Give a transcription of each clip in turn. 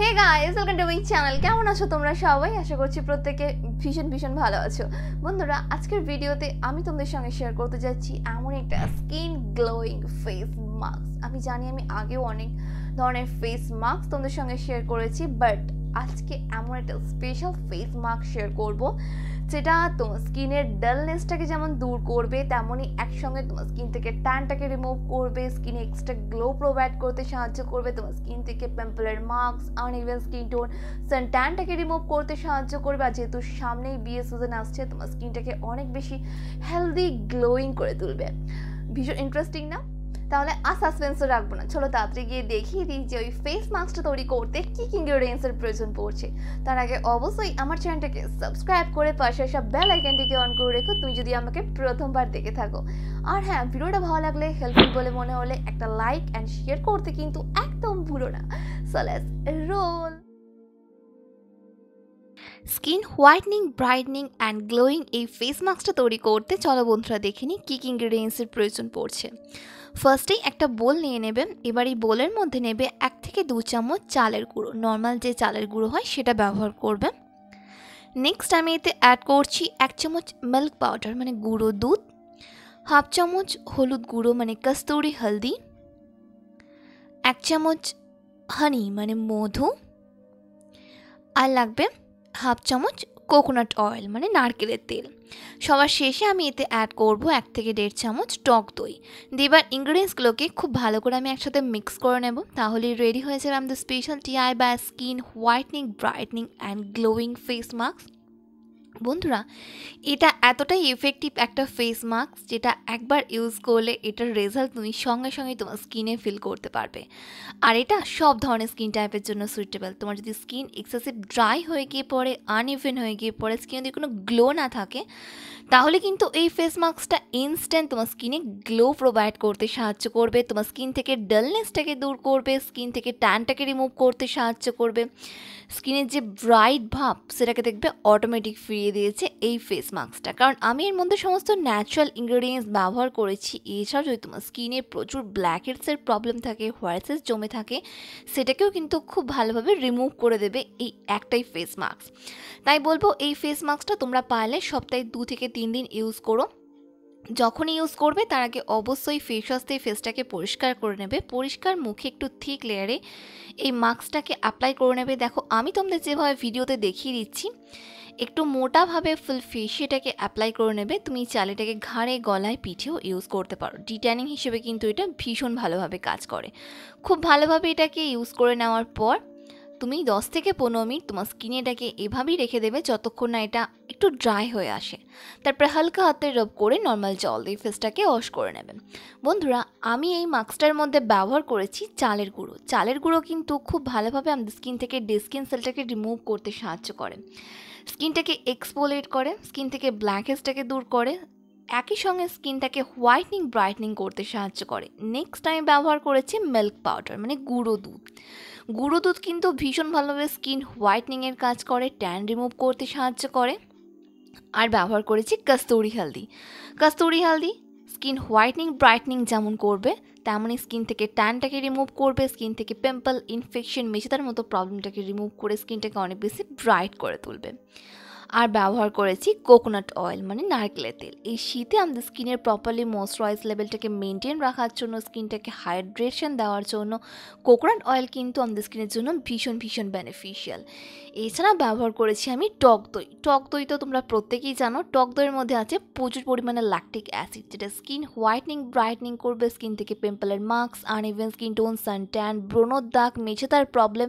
hey guys welcome to my channel কেমন আছো তোমরা সবাই আশা করছি প্রত্যেকে ভীষণ ভীষণ ভালো আছো বন্ধুরা আজকের ভিডিওতে আমি তোমাদের সঙ্গে শেয়ার করতে যাচ্ছি এমন একটা স্কিন গ্লোয়িং ফেস মাস্ক আমি জানি আমি আগেও অনেক ধরনের ফেস মাস্ক তোমাদের সঙ্গে শেয়ার করেছি বাট আজকে এমন একটা স্পেশাল ফেস মাস্ক শেয়ার করবো যেটা তোমার স্কিনের ডালনেসটাকে যেমন দূর করবে তেমনই একসঙ্গে তোমার স্কিন থেকে ট্যানটাকে রিমুভ করবে স্কিনে এক্সট্রা গ্লো প্রোভাইড করতে সাহায্য করবে তোমার স্কিন থেকে পিম্পলের marks even skin tone sun ট্যানটাকে রিমুভ করতে সাহায্য করবে আর যেহেতু সামনেই বিয়ে সিজন আসছে তোমার স্কিনটাকে অনেক বেশি হেলদি গ্লোয়িং করে তুলবে ভীষণ ইন্টারেস্টিং না তাহলে আর সাসপেন্সও রাখবো না চলো তাড়াতাড়ি গিয়ে দেখিয়ে দিই যে ওই ফেস মাস্কটা তৈরি করতে কী কী ইনগ্রিডিয়েন্টসের প্রয়োজন পড়ছে তার আগে অবশ্যই আমার চ্যানেলটাকে সাবস্ক্রাইব করে পাশে সব বেল আইকনটিকে অন করে রেখো তুমি যদি আমাকে প্রথমবার দেখে থাকো আর হ্যাঁ ভিডিওটা ভালো লাগলে হেল্পফুল বলে মনে হলে একটা লাইক অ্যান্ড শেয়ার করতে কিন্তু একদম ভুলো না সলেস রোল skin whitening brightening and glowing এই ফেস মাস্কটা তৈরি করতে চলো বন্ধুরা দেখে নিই কী কী ইনগ্রিডিয়েন্টসের প্রয়োজন পড়ছে ফার্স্টেই একটা বোল নিয়ে নেবে এবার এই বোলের মধ্যে নেবে এক থেকে দু চামচ চালের গুঁড়ো নর্মাল যে চালের গুঁড়ো হয় সেটা ব্যবহার করবে নেক্সট আমি এতে অ্যাড করছি এক চামচ মিল্ক পাউডার মানে গুঁড়ো দুধ হাফ চামচ হলুদ গুঁড়ো মানে কস্তুরি হলদি এক চামচ হানি মানে মধু আর লাগবে হাফ চামচ কোকোনাট অয়েল মানে নারকেলের তেল সবার শেষে আমি এতে অ্যাড করব এক থেকে দেড় চামচ টক দই দেবার ইনগ্রিডিয়েন্টসগুলোকে খুব ভালো করে আমি একসাথে মিক্স করে নেব তাহলেই রেডি হয়ে যাবে আমাদের স্পেশাল টিআই বা skin whitening brightening and glowing face mask বন্ধুরা এটা এতটাই এফেক্টিভ একটা ফেস মাস্ক যেটা একবার ইউজ করলে এটার রেজাল্ট তুমি সঙ্গে সঙ্গে তোমার স্কিনে ফিল করতে পারবে আর এটা সব ধরনের স্কিন টাইপের জন্য সুইটেবল তোমার যদি স্কিন এক্সেসিভ ড্রাই হয়ে গিয়ে পড়ে আনইভেন হয়ে গিয়ে পড়ে স্কিনে যদি কোনো গ্লো না থাকে তাহলে কিন্তু এই ফেস মাস্কটা ইনস্ট্যান্ট তোমার স্কিনে গ্লো প্রোভাইড করতে সাহায্য করবে তোমার স্কিন থেকে ডালনেসটাকে দূর করবে স্কিন থেকে ট্যানটাকে রিমুভ করতে সাহায্য করবে স্কিনের যে ব্রাইট ভাব সেটাকে দেখবে অটোমেটিক ফ্রি দিয়ে দিয়েছে এই ফেস মাস্কটা কারণ আমি এর মধ্যে সমস্ত ন্যাচারাল ইনগ্রেডিয়েন্টস ব্যবহার করেছি এছাড়াও যদি তোমার স্কিনে প্রচুর ব্ল্যাক হেডসের প্রবলেম থাকে হোয়াইটসেস জমে থাকে সেটাকেও কিন্তু খুব ভালোভাবে রিমুভ করে দেবে এই একটাই ফেস মাস্ক তাই বলবো এই ফেস মাস্কটা তোমরা পারলে সপ্তাহে দু থেকে তিন দিন ইউজ করো যখনই ইউজ করবে তার আগে অবশ্যই ফেস ওয়াশ দিয়ে ফেসটাকে পরিষ্কার করে নেবে পরিষ্কার মুখে একটু থিক লেয়ারে এই মাস্কটাকে অ্যাপ্লাই করে নেবে দেখো আমি তোমাদের যেভাবে ভিডিওতে দেখিয়ে দিচ্ছি একটু মোটাভাবে ফুল ফেসিয়াটাকে অ্যাপ্লাই করে নেবে তুমি চালেটাকে ঘাড়ে গলায় পিঠেও ইউজ করতে পারো ডিট্যানিং হিসেবে কিন্তু এটা ভীষণ ভালোভাবে কাজ করে খুব ভালোভাবে এটাকে ইউজ করে নেওয়ার পর তুমি দশ থেকে পনেরো মিনিট তোমার স্কিনে এটাকে এভাবেই রেখে দেবে যতক্ষণ না এটা একটু ড্রাই হয়ে আসে তারপরে হালকা হাতে রব করে নর্মাল জল দিয়ে ফেসটাকে ওয়াশ করে নেবেন বন্ধুরা আমি এই মাস্কটার মধ্যে ব্যবহার করেছি চালের গুঁড়ো চালের গুঁড়ো কিন্তু খুব ভালোভাবে আমাদের স্কিন থেকে ডিসকিন সেলটাকে রিমুভ করতে সাহায্য করে স্কিনটাকে এক্সপোলেট করে স্কিন থেকে ব্ল্যাকহেডসটাকে দূর করে একই সঙ্গে স্কিনটাকে হোয়াইটনিং ব্রাইটনিং করতে সাহায্য করে নেক্সট আমি ব্যবহার করেছি মিল্ক পাউডার মানে গুঁড়ো দুধ গুঁড়ো দুধ কিন্তু ভীষণ ভালোভাবে স্কিন হোয়াইটনিংয়ের কাজ করে ট্যান রিমুভ করতে সাহায্য করে আর ব্যবহার করেছি কস্তুরি হালদি কস্তুরি হালদি স্কিন হোয়াইটনিং ব্রাইটনিং যেমন করবে তেমনই স্কিন থেকে ট্যানটাকে রিমুভ করবে স্কিন থেকে পিম্পল ইনফেকশন মেঝেদার মতো প্রবলেমটাকে রিমুভ করে স্কিনটাকে অনেক বেশি ব্রাইট করে তুলবে আর ব্যবহার করেছি কোকোনাট অয়েল মানে নারকেলের তেল এই শীতে আমাদের স্কিনের প্রপারলি ময়েশ্চারাইজ লেভেলটাকে মেনটেন রাখার জন্য স্কিনটাকে হাইড্রেশন দেওয়ার জন্য কোকোনাট অয়েল কিন্তু আমাদের স্কিনের জন্য ভীষণ ভীষণ বেনিফিশিয়াল এছাড়া ব্যবহার করেছি আমি টক দই টক দই তো তোমরা প্রত্যেকেই জানো টক দইয়ের মধ্যে আছে প্রচুর পরিমাণে ল্যাকটিক অ্যাসিড যেটা স্কিন হোয়াইটনিং ব্রাইটনিং করবে স্কিন থেকে পিম্পলের marks even skin tone sun tan ব্রণর দাগ মেঝেতার প্রবলেম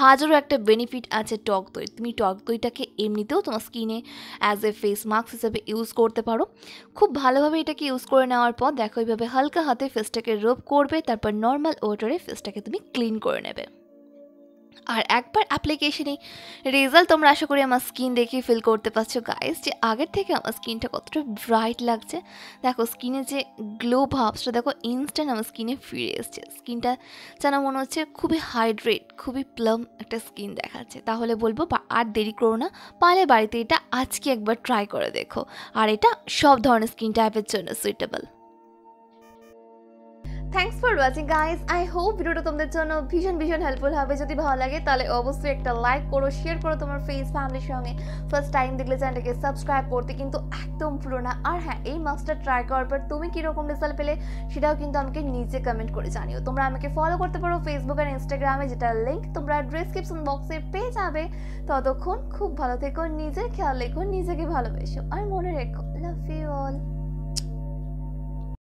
হাজারও একটা বেনিফিট আছে টক দই তুমি টক দইটাকে এমনিতেও তোমার স্কিনে অ্যাজ এ ফেস মাস্ক হিসেবে ইউজ করতে পারো খুব ভালোভাবে এটাকে ইউজ করে নেওয়ার পর দেখো এইভাবে হালকা হাতে ফেসটাকে রোব করবে তারপর নর্মাল ওয়াটারে ফেসটাকে তুমি ক্লিন করে নেবে আর একবার অ্যাপ্লিকেশনে রেজাল্ট তোমরা আশা করি আমার স্কিন দেখে ফিল করতে পারছো গাইস যে আগের থেকে আমার স্কিনটা কতটা ব্রাইট লাগছে দেখো স্কিনে যে গ্লো ভাবসটা দেখো ইনস্ট্যান্ট আমার স্কিনে ফিরে এসছে স্কিনটা যেন মনে হচ্ছে খুবই হাইড্রেট খুবই প্লাম একটা স্কিন দেখাচ্ছে তাহলে বলবো আর দেরি করো না পালে বাড়িতে এটা আজকে একবার ট্রাই করে দেখো আর এটা সব ধরনের স্কিন টাইপের জন্য suitable thanks for watching guys I hope ভিডিওটা তোমাদের জন্য ভীষণ ভীষণ হেল্পফুল হবে যদি ভালো লাগে তাহলে অবশ্যই একটা লাইক করো শেয়ার করো তোমার ফেস ফ্যামিলির সঙ্গে ফার্স্ট টাইম দেখলে চ্যানেলটাকে সাবস্ক্রাইব করতে কিন্তু একদম ভুলো না আর হ্যাঁ এই মাস্কটা ট্রাই করার পর তুমি কীরকম রেজাল্ট পেলে সেটাও কিন্তু আমাকে নিজে কমেন্ট করে জানিও তোমরা আমাকে ফলো করতে পারো ফেসবুক আর ইনস্টাগ্রামে যেটা লিঙ্ক তোমরা ডিসক্রিপশন বক্সে পেয়ে যাবে ততক্ষণ খুব ভালো থেকো নিজের খেয়াল রেখো নিজেকে ভালোবেসো আর মনে রেখো লাভ ইউ অল